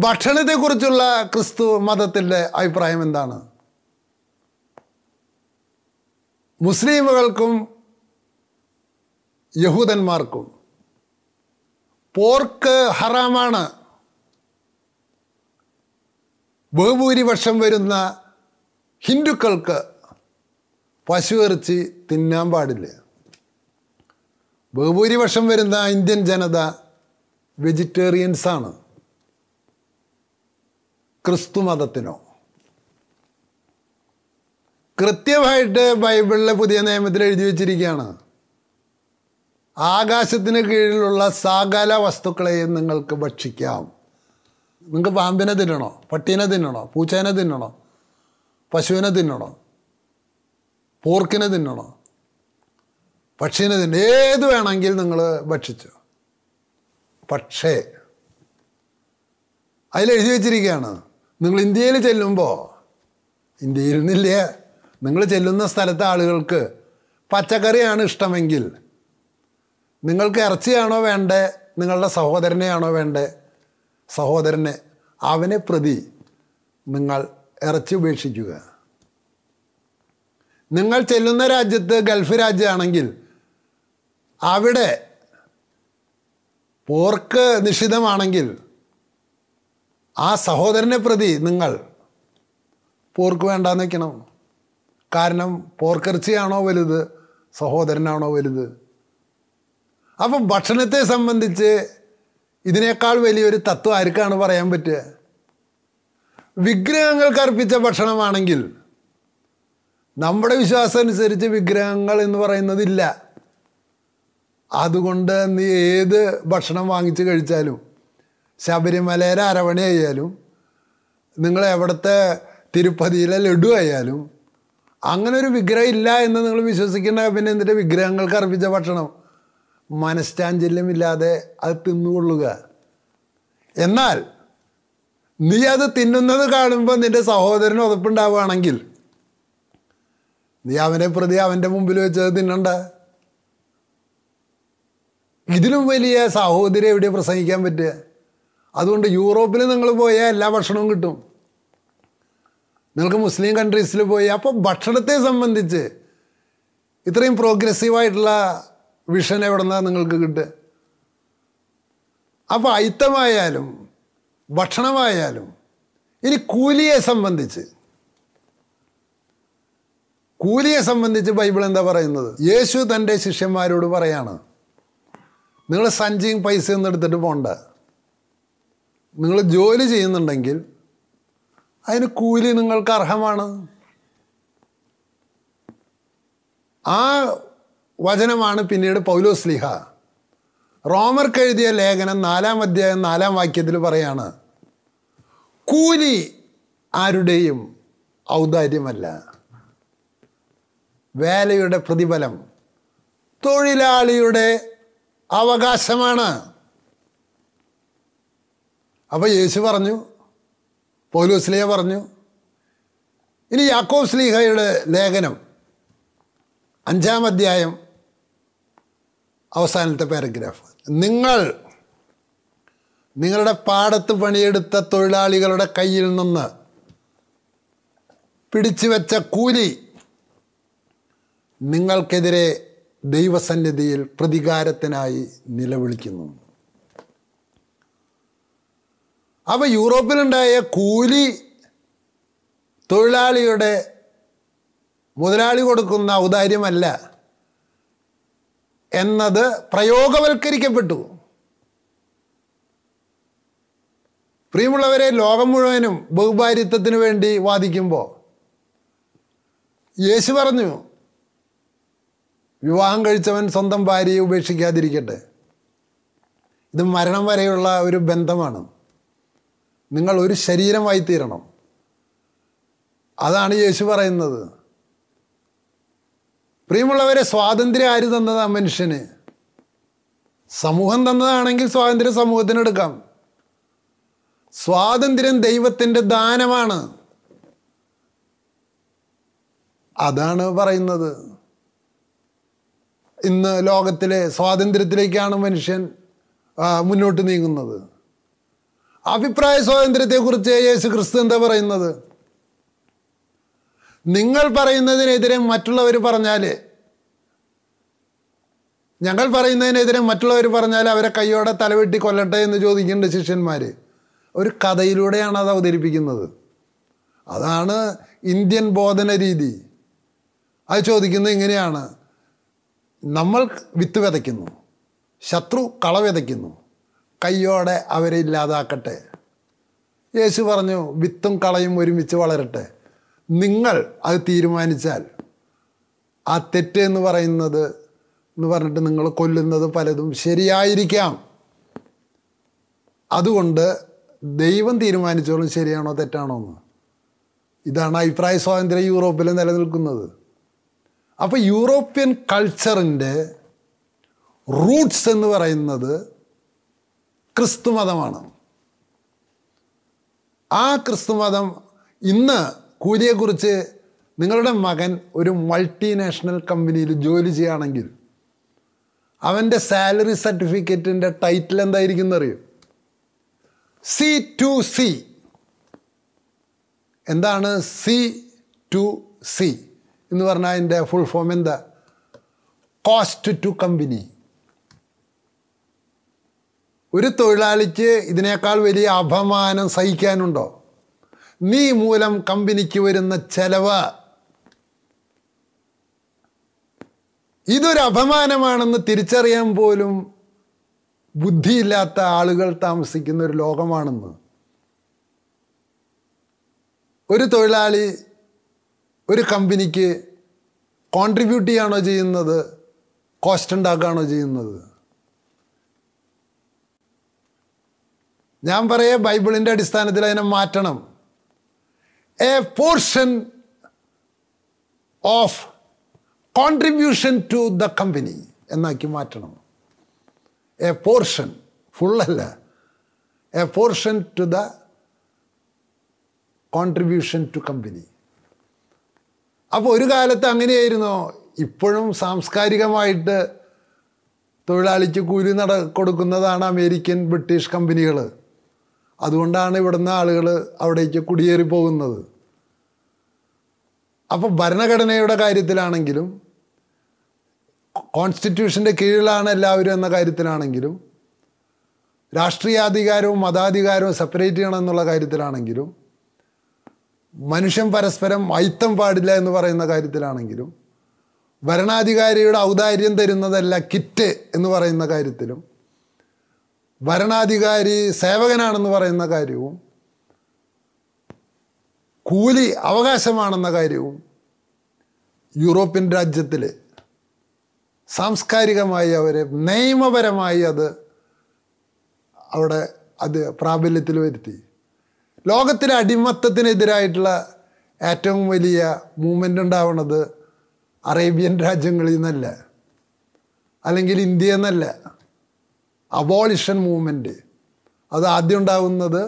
ഭക്ഷണത്തെക്കുറിച്ചുള്ള ക്രിസ്തു മതത്തിൻ്റെ അഭിപ്രായം എന്താണ് മുസ്ലിമുകൾക്കും യഹൂദന്മാർക്കും പോർക്ക് ഹറാമാണ് ബഹുഭൂരിപക്ഷം വരുന്ന ഹിന്ദുക്കൾക്ക് പശു ഇറച്ചി തിന്നാൻ പാടില്ല ബഹുഭൂരിപക്ഷം വരുന്ന ഇന്ത്യൻ ജനത വെജിറ്റേറിയൻസാണ് ക്രിസ്തു മതത്തിനോ കൃത്യമായിട്ട് ബൈബിളിലെ പുതിയ നിയമത്തിൽ എഴുതി വച്ചിരിക്കുകയാണ് ആകാശത്തിന് കീഴിലുള്ള സകല വസ്തുക്കളെയും നിങ്ങൾക്ക് ഭക്ഷിക്കാം നിങ്ങൾക്ക് പാമ്പിനെ തിന്നണോ പട്ടീനെ തിന്നണോ പൂച്ചേനെ തിന്നണോ പശുവിനെ തിന്നണോ പോർക്കിനെ തിന്നണോ പക്ഷീനെ തിന്നണം ഏത് വേണമെങ്കിൽ നിങ്ങൾ ഭക്ഷിച്ചു പക്ഷേ അതിൽ എഴുതി വെച്ചിരിക്കുകയാണ് നിങ്ങൾ ഇന്ത്യയിൽ ചെല്ലുമ്പോൾ ഇന്ത്യയിൽ നിന്നില്ലേ നിങ്ങൾ ചെല്ലുന്ന സ്ഥലത്തെ ആളുകൾക്ക് പച്ചക്കറിയാണ് ഇഷ്ടമെങ്കിൽ നിങ്ങൾക്ക് ഇറച്ചിയാണോ വേണ്ടേ നിങ്ങളുടെ സഹോദരനെയാണോ വേണ്ടേ സഹോദരനെ അവനെ പ്രതി നിങ്ങൾ ഇറച്ചി ഉപേക്ഷിക്കുക നിങ്ങൾ ചെല്ലുന്ന രാജ്യത്ത് ഗൾഫ് രാജ്യമാണെങ്കിൽ അവിടെ പോർക്ക് നിഷിദ്ധമാണെങ്കിൽ ആ സഹോദരനെ പ്രതി നിങ്ങൾ പോർക്ക് വേണ്ടാന്ന് വയ്ക്കണം കാരണം പോർക്കിറച്ചിയാണോ വലുത് സഹോദരനാണോ വലുത് അപ്പം ഭക്ഷണത്തെ സംബന്ധിച്ച് ഇതിനേക്കാൾ വലിയൊരു തത്വം ആർക്കാണ് പറയാൻ പറ്റുക വിഗ്രഹങ്ങൾക്ക് അർപ്പിച്ച ഭക്ഷണമാണെങ്കിൽ നമ്മുടെ വിശ്വാസം അനുസരിച്ച് വിഗ്രഹങ്ങൾ എന്ന് പറയുന്നതില്ല അതുകൊണ്ട് നീ ഏത് ഭക്ഷണം വാങ്ങിച്ച് കഴിച്ചാലും ശബരിമലയിലെ അരവണ ആയാലും നിങ്ങൾ എവിടുത്തെ തിരുപ്പതിയിലെ ലഡു ആയാലും അങ്ങനെ ഒരു വിഗ്രഹം ഇല്ല എന്ന് നിങ്ങൾ വിശ്വസിക്കേണ്ട പിന്നെ എന്തിൻ്റെ വിഗ്രഹങ്ങൾക്ക് അർപ്പിച്ച ഭക്ഷണം മനസ്റ്റാഞ്ചല്യമില്ലാതെ അത് തിന്നുകൊള്ളുക എന്നാൽ നീ അത് തിന്നുന്നത് കാണുമ്പോൾ നിൻ്റെ സഹോദരന് ഉറപ്പുണ്ടാവുകയാണെങ്കിൽ നീ അവനെ പ്രതി അവൻ്റെ മുമ്പിൽ വെച്ചത് തിന്നണ്ട ഇതിലും വലിയ സഹോദരി എവിടെ പ്രസംഗിക്കാൻ പറ്റുക അതുകൊണ്ട് യൂറോപ്പിൽ നിങ്ങൾ പോയാൽ എല്ലാ ഭക്ഷണവും കിട്ടും നിങ്ങൾക്ക് മുസ്ലിം കൺട്രീസിൽ പോയി അപ്പോൾ ഭക്ഷണത്തെ സംബന്ധിച്ച് ഇത്രയും പ്രോഗ്രസീവായിട്ടുള്ള വിഷൻ എവിടെ നിന്നാണ് നിങ്ങൾക്ക് കിട്ടുക അപ്പോൾ അയിത്തമായാലും ഭക്ഷണമായാലും ഇനി കൂലിയെ സംബന്ധിച്ച് കൂലിയെ സംബന്ധിച്ച് ബൈബിൾ എന്താ പറയുന്നത് യേശു തൻ്റെ ശിഷ്യന്മാരോട് പറയാണ് നിങ്ങൾ സഞ്ചിയും പൈസയൊന്നും എടുത്തിട്ട് പോണ്ട നിങ്ങൾ ജോലി ചെയ്യുന്നുണ്ടെങ്കിൽ അതിന് കൂലി നിങ്ങൾക്ക് അർഹമാണ് ആ വചനമാണ് പിന്നീട് പൗലോസ്ലിഹ റോമർക്ക് എഴുതിയ ലേഖനം നാലാം അധ്യായം നാലാം വാക്യത്തിൽ പറയാണ് കൂലി ആരുടെയും ഔദാര്യമല്ല വേലയുടെ പ്രതിഫലം തൊഴിലാളിയുടെ അവകാശമാണ് അപ്പോൾ യേശു പറഞ്ഞു പൗലോസ്ലിയ പറഞ്ഞു ഇനി യാക്കോബ് സ്ലീഹയുടെ ലേഖനം അഞ്ചാം അധ്യായം അവസാനത്തെ പാരഗ്രാഫ് നിങ്ങൾ നിങ്ങളുടെ പാടത്ത് പണിയെടുത്ത തൊഴിലാളികളുടെ കയ്യിൽ നിന്ന് പിടിച്ചു വെച്ച കൂലി നിങ്ങൾക്കെതിരെ ദൈവസന്നിധിയിൽ പ്രതികാരത്തിനായി നിലവിളിക്കുന്നു അപ്പം യൂറോപ്പിലുണ്ടായ കൂലി തൊഴിലാളിയുടെ മുതലാളി കൊടുക്കുന്ന ഔദാര്യമല്ല എന്നത് പ്രയോഗവൽക്കരിക്കപ്പെട്ടു പ്രിയമുള്ളവരെ ലോകം മുഴുവനും ബഹുഭാരിത്വത്തിന് വേണ്ടി വാദിക്കുമ്പോൾ യേശു പറഞ്ഞു വിവാഹം കഴിച്ചവൻ സ്വന്തം ഭാര്യയെ ഉപേക്ഷിക്കാതിരിക്കട്ടെ ഇത് മരണം വരെയുള്ള ഒരു ബന്ധമാണ് നിങ്ങൾ ഒരു ശരീരമായി തീരണം അതാണ് യേശു പറയുന്നത് പ്രിയമുള്ളവരെ സ്വാതന്ത്ര്യം ആര് തന്നതാണ് മനുഷ്യന് സമൂഹം തന്നതാണെങ്കിൽ സ്വാതന്ത്ര്യം സമൂഹത്തിനെടുക്കാം സ്വാതന്ത്ര്യം ദൈവത്തിൻ്റെ ദാനമാണ് അതാണ് പറയുന്നത് ഇന്ന് ലോകത്തിലെ സ്വാതന്ത്ര്യത്തിലേക്കാണ് മനുഷ്യൻ മുന്നോട്ട് നീങ്ങുന്നത് അഭിപ്രായ സ്വാതന്ത്ര്യത്തെക്കുറിച്ച് യേശു ക്രിസ്തു എന്താ പറയുന്നത് നിങ്ങൾ പറയുന്നതിനെതിരെ മറ്റുള്ളവർ പറഞ്ഞാൽ ഞങ്ങൾ പറയുന്നതിനെതിരെ മറ്റുള്ളവർ പറഞ്ഞാൽ അവരെ കൈയോടെ തലവെട്ടി കൊല്ലട്ടെ എന്ന് ചോദിക്കേണ്ട ശിഷ്യന്മാർ ഒരു കഥയിലൂടെയാണ് അത് അവതരിപ്പിക്കുന്നത് അതാണ് ഇന്ത്യൻ ബോധന രീതി അത് ചോദിക്കുന്നത് ഇങ്ങനെയാണ് നമ്മൾ വിത്ത് വിതയ്ക്കുന്നു ശത്രു കള വിതയ്ക്കുന്നു കയ്യോടെ അവരെ ഇല്ലാതാക്കട്ടെ യേശു പറഞ്ഞു വിത്തും കളയും ഒരുമിച്ച് വളരട്ടെ നിങ്ങൾ അത് തീരുമാനിച്ചാൽ ആ തെറ്റ് എന്ന് പറയുന്നത് എന്ന് പറഞ്ഞിട്ട് നിങ്ങൾ കൊല്ലുന്നത് പലതും ശരിയായിരിക്കാം അതുകൊണ്ട് ദൈവം തീരുമാനിച്ചോളും ശരിയാണോ തെറ്റാണോ എന്ന് ഇതാണ് അഭിപ്രായ സ്വാതന്ത്ര്യം യൂറോപ്പിൽ നിലനിൽക്കുന്നത് അപ്പോൾ യൂറോപ്യൻ കൾച്ചറിൻ്റെ റൂട്ട്സ് എന്ന് പറയുന്നത് ക്രിസ്തുമതമാണ് ആ ക്രിസ്തുമതം ഇന്ന് കൂലിയെക്കുറിച്ച് നിങ്ങളുടെ മകൻ ഒരു മൾട്ടിനാഷണൽ കമ്പനിയിൽ ജോലി ചെയ്യുകയാണെങ്കിൽ അവൻ്റെ സാലറി സർട്ടിഫിക്കറ്റിൻ്റെ ടൈറ്റിൽ എന്തായിരിക്കും എന്നറിയും സി ടു സി എന്താണ് സി ടു സി എന്ന് പറഞ്ഞാൽ അതിൻ്റെ ഫുൾ ഫോം എന്താ കോസ്റ്റ് ടു കമ്പനി ഒരു തൊഴിലാളിക്ക് ഇതിനേക്കാൾ വലിയ അപമാനം സഹിക്കാനുണ്ടോ നീ മൂലം കമ്പനിക്ക് വരുന്ന ചെലവ് ഇതൊരു അപമാനമാണെന്ന് തിരിച്ചറിയാൻ പോലും ബുദ്ധിയില്ലാത്ത ആളുകൾ താമസിക്കുന്ന ഒരു ലോകമാണെന്ന് ഒരു തൊഴിലാളി ഒരു കമ്പനിക്ക് കോൺട്രിബ്യൂട്ട് ചെയ്യാണോ ചെയ്യുന്നത് കോസ്റ്റ് ഉണ്ടാക്കുകയാണോ ചെയ്യുന്നത് ഞാൻ പറയ ബൈബിളിൻ്റെ അടിസ്ഥാനത്തിൽ അതിനെ മാറ്റണം a portion of contribution to the company എന്നാക്കി മാറ്റണം എ പോർഷൻ ഫുള്ളല്ല a portion to the contribution to company അപ്പോൾ ഒരു കാലത്ത് അങ്ങനെയായിരുന്നു ഇപ്പോഴും സാംസ്കാരികമായിട്ട് തൊഴിലാളിക്ക് കൂലി നട കൊടുക്കുന്നതാണ് അമേരിക്കൻ ബ്രിട്ടീഷ് കമ്പനികൾ അതുകൊണ്ടാണ് ഇവിടുന്ന് ആളുകൾ അവിടേക്ക് കുടിയേറി പോകുന്നത് അപ്പോൾ ഭരണഘടനയുടെ കാര്യത്തിലാണെങ്കിലും കോൺസ്റ്റിറ്റ്യൂഷൻ്റെ കീഴിലാണ് എല്ലാവരും എന്ന കാര്യത്തിലാണെങ്കിലും രാഷ്ട്രീയാധികാരവും മതാധികാരവും സെപ്പറേറ്റ് ചെയ്യണം എന്നുള്ള കാര്യത്തിലാണെങ്കിലും മനുഷ്യൻ പരസ്പരം ഐത്തം പാടില്ല എന്ന് പറയുന്ന കാര്യത്തിലാണെങ്കിലും ഭരണാധികാരിയുടെ ഔദാര്യം തരുന്നതല്ല കിറ്റ് എന്ന് പറയുന്ന കാര്യത്തിലും ഭരണാധികാരി സേവകനാണെന്ന് പറയുന്ന കാര്യവും കൂലി അവകാശമാണെന്ന കാര്യവും യൂറോപ്യൻ രാജ്യത്തിൽ സാംസ്കാരികമായി അവരെ നിയമപരമായി അത് അവിടെ അത് പ്രാബല്യത്തിൽ വരുത്തി ലോകത്തിലെ അടിമത്തത്തിനെതിരായിട്ടുള്ള ഏറ്റവും വലിയ മൂവ്മെൻ്റ് ഉണ്ടാവുന്നത് അറേബ്യൻ രാജ്യങ്ങളിൽ നിന്നല്ല അല്ലെങ്കിൽ ഇന്ത്യയിൽ നിന്നല്ല അബോളിഷൻ മൂവ്മെൻറ്റ് അത് ആദ്യം ഉണ്ടാകുന്നത്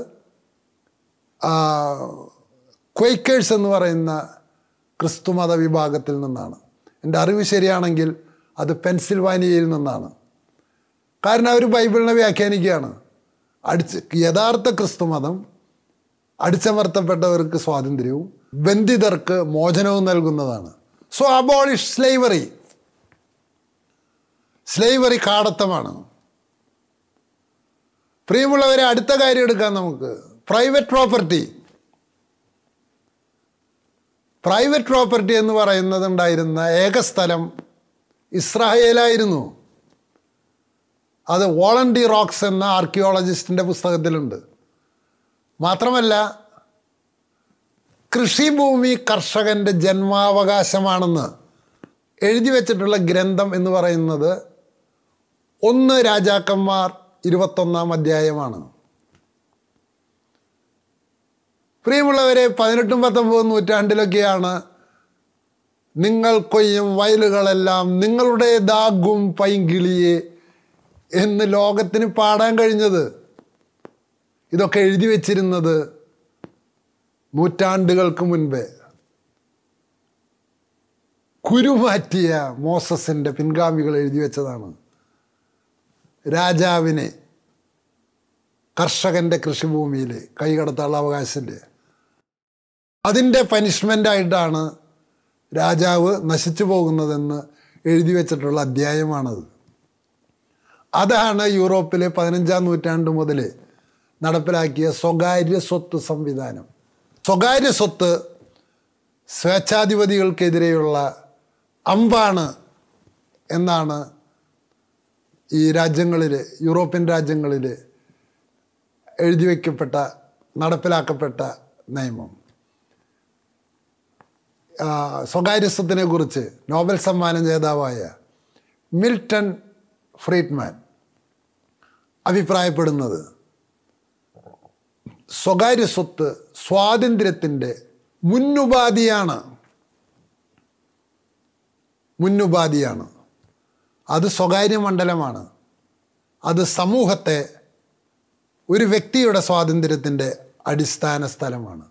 ക്വയ്ക്കേഴ്സ് എന്ന് പറയുന്ന ക്രിസ്തുമത വിഭാഗത്തിൽ നിന്നാണ് എൻ്റെ അറിവ് ശരിയാണെങ്കിൽ അത് പെൻസിൽവാനിയയിൽ നിന്നാണ് കാരണം അവർ ബൈബിളിനെ വ്യാഖ്യാനിക്കുകയാണ് അടിച്ച് യഥാർത്ഥ ക്രിസ്തുമതം അടിച്ചമർത്തപ്പെട്ടവർക്ക് സ്വാതന്ത്ര്യവും ബന്ധിതർക്ക് മോചനവും നൽകുന്നതാണ് സോ അബോളിഷ് സ്ലൈവറി സ്ലൈവറി കാടത്തമാണ് പ്രിയമുള്ളവരെ അടുത്ത കാര്യം എടുക്കാം നമുക്ക് പ്രൈവറ്റ് പ്രോപ്പർട്ടി പ്രൈവറ്റ് പ്രോപ്പർട്ടി എന്ന് പറയുന്നതുണ്ടായിരുന്ന ഏക സ്ഥലം ഇസ്രായേലായിരുന്നു അത് വോളണ്ടി റോക്സ് എന്ന ആർക്കിയോളജിസ്റ്റിൻ്റെ പുസ്തകത്തിലുണ്ട് മാത്രമല്ല കൃഷിഭൂമി കർഷകൻ്റെ ജന്മാവകാശമാണെന്ന് എഴുതി വച്ചിട്ടുള്ള ഗ്രന്ഥം എന്ന് പറയുന്നത് ഒന്ന് രാജാക്കന്മാർ ഇരുപത്തൊന്നാം അധ്യായമാണ് പ്രിയമുള്ളവരെ പതിനെട്ടും പത്തൊമ്പതും നൂറ്റാണ്ടിലൊക്കെയാണ് നിങ്ങൾ കൊയ്യും വയലുകളെല്ലാം നിങ്ങളുടേതാകും പൈങ്കിളിയെ എന്ന് ലോകത്തിന് പാടാൻ കഴിഞ്ഞത് ഇതൊക്കെ എഴുതി വച്ചിരുന്നത് നൂറ്റാണ്ടുകൾക്ക് മുൻപേ കുരുമാറ്റിയ മോസസിൻ്റെ പിൻഗാമികൾ എഴുതി വെച്ചതാണ് രാജാവിനെ കർഷകൻ്റെ കൃഷിഭൂമിയിൽ കൈകടത്താനുള്ള അവകാശമില്ല അതിൻ്റെ പനിഷ്മെൻ്റായിട്ടാണ് രാജാവ് നശിച്ചു പോകുന്നതെന്ന് എഴുതി വച്ചിട്ടുള്ള അധ്യായമാണത് അതാണ് യൂറോപ്പിലെ പതിനഞ്ചാം നൂറ്റാണ്ട് മുതൽ നടപ്പിലാക്കിയ സ്വകാര്യ സ്വത്ത് സംവിധാനം സ്വകാര്യ സ്വത്ത് സ്വേച്ഛാധിപതികൾക്കെതിരെയുള്ള അമ്പാണ് എന്നാണ് ഈ രാജ്യങ്ങളിൽ യൂറോപ്യൻ രാജ്യങ്ങളിൽ എഴുതി വയ്ക്കപ്പെട്ട നടപ്പിലാക്കപ്പെട്ട നിയമം സ്വകാര്യസ്വത്തിനെ കുറിച്ച് നോബൽ സമ്മാന ജേതാവായ മിൽട്ടൺ ഫ്രീഡ്മാൻ അഭിപ്രായപ്പെടുന്നത് സ്വകാര്യ സ്വത്ത് സ്വാതന്ത്ര്യത്തിൻ്റെ മുന്നുപാധിയാണ് മുന്നുപാധിയാണ് അത് സ്വകാര്യ മണ്ഡലമാണ് അത് സമൂഹത്തെ ഒരു വ്യക്തിയുടെ സ്വാതന്ത്ര്യത്തിൻ്റെ അടിസ്ഥാന സ്ഥലമാണ്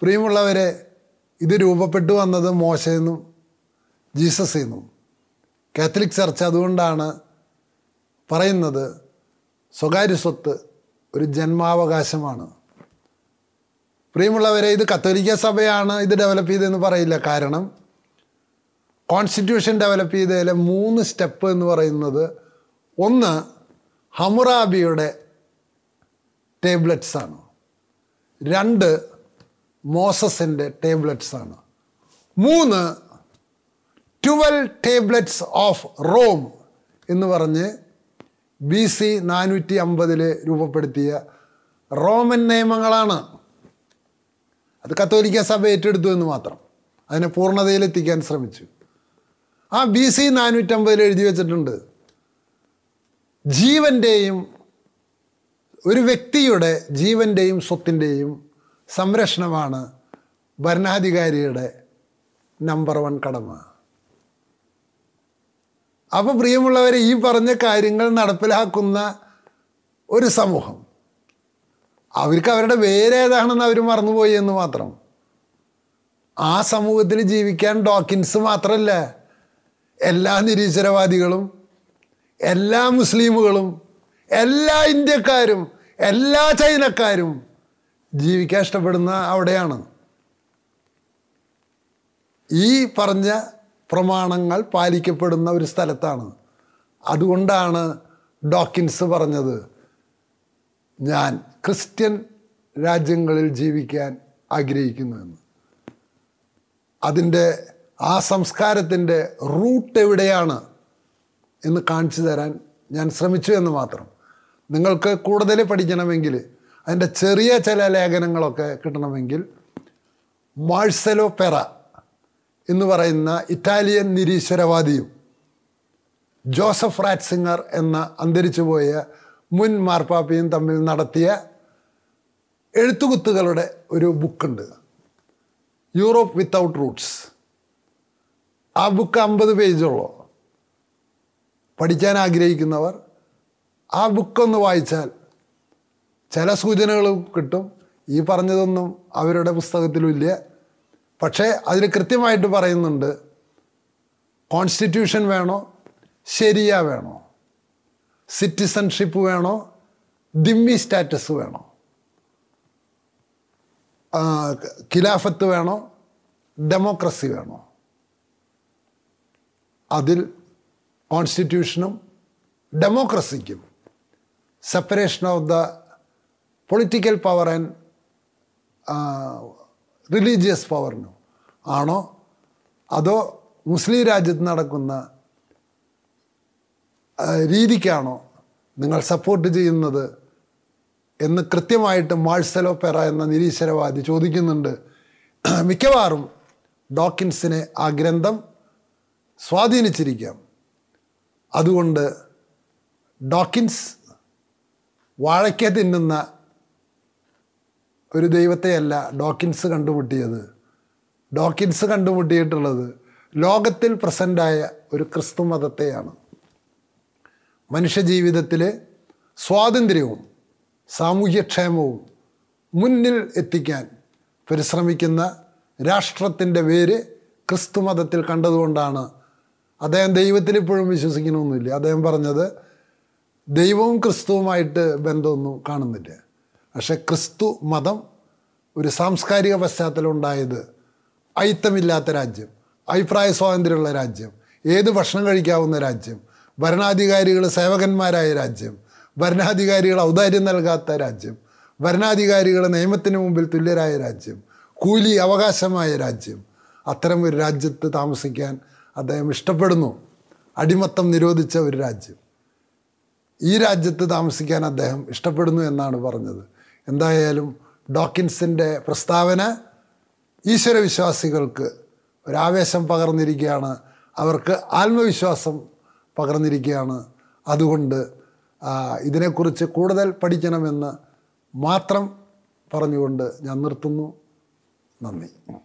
പ്രിയമുള്ളവരെ ഇത് രൂപപ്പെട്ടു വന്നത് മോശയെന്നും ജീസസ് എന്നും കാത്തലിക് ചർച്ച് അതുകൊണ്ടാണ് പറയുന്നത് സ്വകാര്യ സ്വത്ത് ഒരു ജന്മാവകാശമാണ് പ്രിയമുള്ളവരെ ഇത് കത്തോലിക്ക സഭയാണ് ഇത് ഡെവലപ്പ് ചെയ്തതെന്ന് പറയില്ല കാരണം കോൺസ്റ്റിറ്റ്യൂഷൻ ഡെവലപ്പ് ചെയ്തതിലെ മൂന്ന് സ്റ്റെപ്പ് എന്ന് പറയുന്നത് ഒന്ന് ഹമുറാബിയുടെ ടേബ്ലറ്റ്സ് ആണ് രണ്ട് മോസസിൻ്റെ ടേബ്ലറ്റ്സ് ആണ് മൂന്ന് ട്വൽവ് ടേബ്ലറ്റ്സ് ഓഫ് റോം എന്ന് പറഞ്ഞ് ബി സി നാനൂറ്റി അമ്പതിൽ രൂപപ്പെടുത്തിയ റോമൻ നിയമങ്ങളാണ് അത് കത്തോലിക്ക സഭ ഏറ്റെടുത്തു എന്ന് മാത്രം അതിനെ പൂർണ്ണതയിലെത്തിക്കാൻ ശ്രമിച്ചു ആ ബി സി നാനൂറ്റമ്പതിൽ എഴുതി വെച്ചിട്ടുണ്ട് ജീവൻ്റെയും ഒരു വ്യക്തിയുടെ ജീവൻ്റെയും സ്വത്തിൻ്റെയും സംരക്ഷണമാണ് ഭരണാധികാരിയുടെ നമ്പർ വൺ കടമ അപ്പോൾ പ്രിയമുള്ളവരെ ഈ പറഞ്ഞ കാര്യങ്ങൾ നടപ്പിലാക്കുന്ന ഒരു സമൂഹം അവർക്ക് അവരുടെ വേരേതാണെന്ന് അവർ മറന്നുപോയി എന്ന് മാത്രം ആ സമൂഹത്തിൽ ജീവിക്കാൻ ഡോക്കിൻസ് മാത്രമല്ല എല്ലാ നിരീശ്വരവാദികളും എല്ലാ മുസ്ലിമുകളും എല്ലാ ഇന്ത്യക്കാരും എല്ലാ ചൈനക്കാരും ജീവിക്കാൻ ഇഷ്ടപ്പെടുന്ന അവിടെയാണ് ഈ പറഞ്ഞ പ്രമാണങ്ങൾ പാലിക്കപ്പെടുന്ന ഒരു സ്ഥലത്താണ് അതുകൊണ്ടാണ് ഡോക്കിൻസ് പറഞ്ഞത് ഞാൻ ക്രിസ്ത്യൻ രാജ്യങ്ങളിൽ ജീവിക്കാൻ ആഗ്രഹിക്കുന്നുവെന്ന് അതിൻ്റെ ആ സംസ്കാരത്തിൻ്റെ റൂട്ട് എവിടെയാണ് എന്ന് കാണിച്ചു തരാൻ ഞാൻ ശ്രമിച്ചു എന്ന് മാത്രം നിങ്ങൾക്ക് കൂടുതൽ പഠിക്കണമെങ്കിൽ അതിൻ്റെ ചെറിയ ചില ലേഖനങ്ങളൊക്കെ കിട്ടണമെങ്കിൽ മാഴ്സലോ പെറ എന്ന് പറയുന്ന ഇറ്റാലിയൻ നിരീശ്വരവാദിയും ജോസഫ് റാറ്റ്സിംഗർ എന്ന അന്തരിച്ചുപോയ മുൻ മാർപ്പാപ്പിയും തമ്മിൽ നടത്തിയ എഴുത്തുകുത്തുകളുടെ ഒരു ബുക്കുണ്ട് യൂറോപ്പ് വിത്തൗട്ട് റൂട്ട്സ് ആ ബുക്ക് അമ്പത് പേജുള്ളൂ പഠിക്കാൻ ആഗ്രഹിക്കുന്നവർ ആ ബുക്കൊന്ന് വായിച്ചാൽ ചില സൂചനകൾ കിട്ടും ഈ പറഞ്ഞതൊന്നും അവരുടെ പുസ്തകത്തിലുമില്ല പക്ഷേ അതിൽ കൃത്യമായിട്ട് പറയുന്നുണ്ട് കോൺസ്റ്റിറ്റ്യൂഷൻ വേണോ ശരിയ വേണോ സിറ്റിസൺഷിപ്പ് വേണോ ദിമ്മി സ്റ്റാറ്റസ് വേണോ ഖിലാഫത്ത് വേണോ ഡെമോക്രസി വേണോ അതിൽ കോൺസ്റ്റിറ്റ്യൂഷനും ഡെമോക്രസിക്കും separation of the political power and religious പവറിനോ ആണോ അതോ മുസ്ലിം രാജ്യത്ത് നടക്കുന്ന രീതിക്കാണോ നിങ്ങൾ സപ്പോർട്ട് ചെയ്യുന്നത് എന്ന് കൃത്യമായിട്ട് മാഴ്സലോ പെറ എന്ന നിരീശ്വരവാദി ചോദിക്കുന്നുണ്ട് മിക്കവാറും ഡോക്കിൻസിനെ ആ ഗ്രന്ഥം സ്വാധീനിച്ചിരിക്കാം അതുകൊണ്ട് ഡോക്കിൻസ് വാഴയ്ക്ക തിന്നുന്ന ഒരു ദൈവത്തെയല്ല ഡോക്കിൻസ് കണ്ടുമുട്ടിയത് ഡോക്കിൻസ് കണ്ടുമുട്ടിയിട്ടുള്ളത് ലോകത്തിൽ പ്രസൻ്റായ ഒരു ക്രിസ്തു മതത്തെയാണ് മനുഷ്യജീവിതത്തിലെ സ്വാതന്ത്ര്യവും സാമൂഹ്യക്ഷേമവും മുന്നിൽ എത്തിക്കാൻ പരിശ്രമിക്കുന്ന രാഷ്ട്രത്തിൻ്റെ പേര് ക്രിസ്തുമതത്തിൽ കണ്ടതുകൊണ്ടാണ് അദ്ദേഹം ദൈവത്തിൽ ഇപ്പോഴും വിശ്വസിക്കണമെന്നില്ല അദ്ദേഹം പറഞ്ഞത് ദൈവവും ക്രിസ്തുവുമായിട്ട് ബന്ധമൊന്നും കാണുന്നില്ല പക്ഷേ ക്രിസ്തു മതം ഒരു സാംസ്കാരിക പശ്ചാത്തലം ഉണ്ടായത് അയിത്തമില്ലാത്ത രാജ്യം അഭിപ്രായ സ്വാതന്ത്ര്യമുള്ള രാജ്യം ഏത് ഭക്ഷണം കഴിക്കാവുന്ന രാജ്യം ഭരണാധികാരികൾ സേവകന്മാരായ രാജ്യം ഭരണാധികാരികൾ ഔദാര്യം നൽകാത്ത രാജ്യം ഭരണാധികാരികൾ നിയമത്തിന് മുമ്പിൽ തുല്യരായ രാജ്യം കൂലി അവകാശമായ രാജ്യം അത്തരം ഒരു രാജ്യത്ത് താമസിക്കാൻ അദ്ദേഹം ഇഷ്ടപ്പെടുന്നു അടിമത്തം നിരോധിച്ച ഒരു രാജ്യം ഈ രാജ്യത്ത് താമസിക്കാൻ അദ്ദേഹം ഇഷ്ടപ്പെടുന്നു എന്നാണ് പറഞ്ഞത് എന്തായാലും ഡോക്കിൻസിൻ്റെ പ്രസ്താവന ഈശ്വരവിശ്വാസികൾക്ക് ഒരാവേശം പകർന്നിരിക്കുകയാണ് അവർക്ക് ആത്മവിശ്വാസം പകർന്നിരിക്കുകയാണ് അതുകൊണ്ട് ഇതിനെക്കുറിച്ച് കൂടുതൽ പഠിക്കണമെന്ന് മാത്രം പറഞ്ഞുകൊണ്ട് ഞാൻ നിർത്തുന്നു നന്ദി